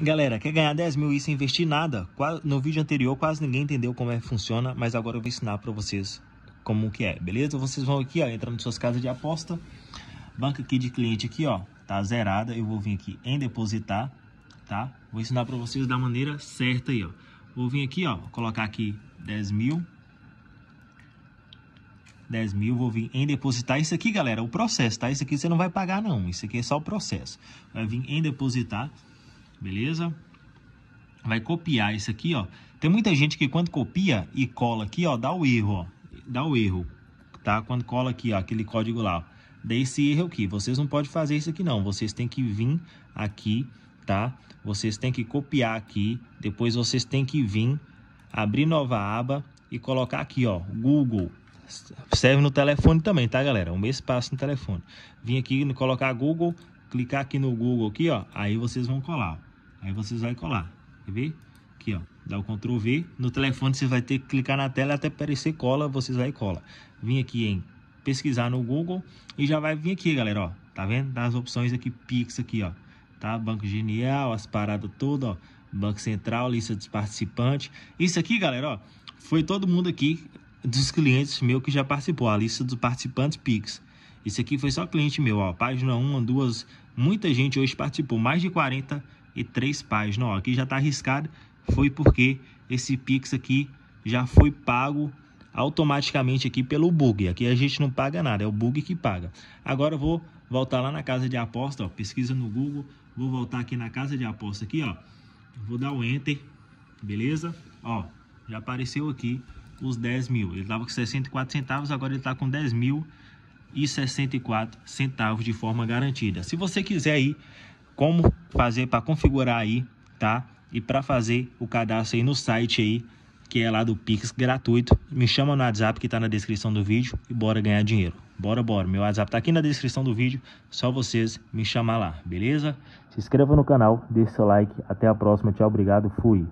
Galera, quer ganhar 10 mil e sem investir nada? No vídeo anterior quase ninguém entendeu como é que funciona, mas agora eu vou ensinar para vocês como que é, beleza? Vocês vão aqui, ó, entrando em suas casas de aposta, banca aqui de cliente aqui, ó, tá zerada, eu vou vir aqui em depositar, tá? Vou ensinar para vocês da maneira certa aí, ó. Vou vir aqui, ó, colocar aqui 10 mil, 10 mil, vou vir em depositar. Isso aqui, galera, é o processo, tá? Isso aqui você não vai pagar, não. Isso aqui é só o processo. Vai vir em depositar beleza? Vai copiar isso aqui, ó. Tem muita gente que quando copia e cola aqui, ó, dá o erro, ó. Dá o erro, tá? Quando cola aqui, ó, aquele código lá, ó. esse erro aqui, vocês não podem fazer isso aqui não. Vocês têm que vir aqui, tá? Vocês têm que copiar aqui, depois vocês têm que vir, abrir nova aba e colocar aqui, ó, Google. Serve no telefone também, tá, galera? O mesmo passo no telefone. Vim aqui, colocar Google, clicar aqui no Google aqui, ó, aí vocês vão colar, Aí vocês vão colar. Quer ver? Aqui, ó. Dá o Ctrl V. No telefone você vai ter que clicar na tela até aparecer cola, vocês vai cola. Vim aqui em pesquisar no Google e já vai vir aqui, galera, ó. Tá vendo? Das opções aqui, Pix aqui, ó. Tá? Banco Genial, as paradas todas, ó. Banco Central, lista dos participantes. Isso aqui, galera, ó. Foi todo mundo aqui dos clientes meu que já participou. A lista dos participantes Pix. Isso aqui foi só cliente meu, ó. Página 1, 2. Muita gente hoje participou. Mais de 40 e três páginas. Ó, aqui já está arriscado, foi porque esse Pix aqui já foi pago automaticamente aqui pelo bug. Aqui a gente não paga nada, é o bug que paga. Agora eu vou voltar lá na casa de aposta, ó, pesquisa no Google, vou voltar aqui na casa de aposta aqui, ó. Vou dar o um enter, beleza? Ó, já apareceu aqui os 10 mil. Ele estava com 64 centavos, agora ele está com 10 mil e 64 centavos de forma garantida. Se você quiser aí como fazer para configurar aí, tá? E para fazer o cadastro aí no site aí, que é lá do Pix gratuito. Me chama no WhatsApp que está na descrição do vídeo e bora ganhar dinheiro. Bora, bora. Meu WhatsApp tá aqui na descrição do vídeo, só vocês me chamar lá, beleza? Se inscreva no canal, deixe seu like. Até a próxima, tchau, obrigado, fui.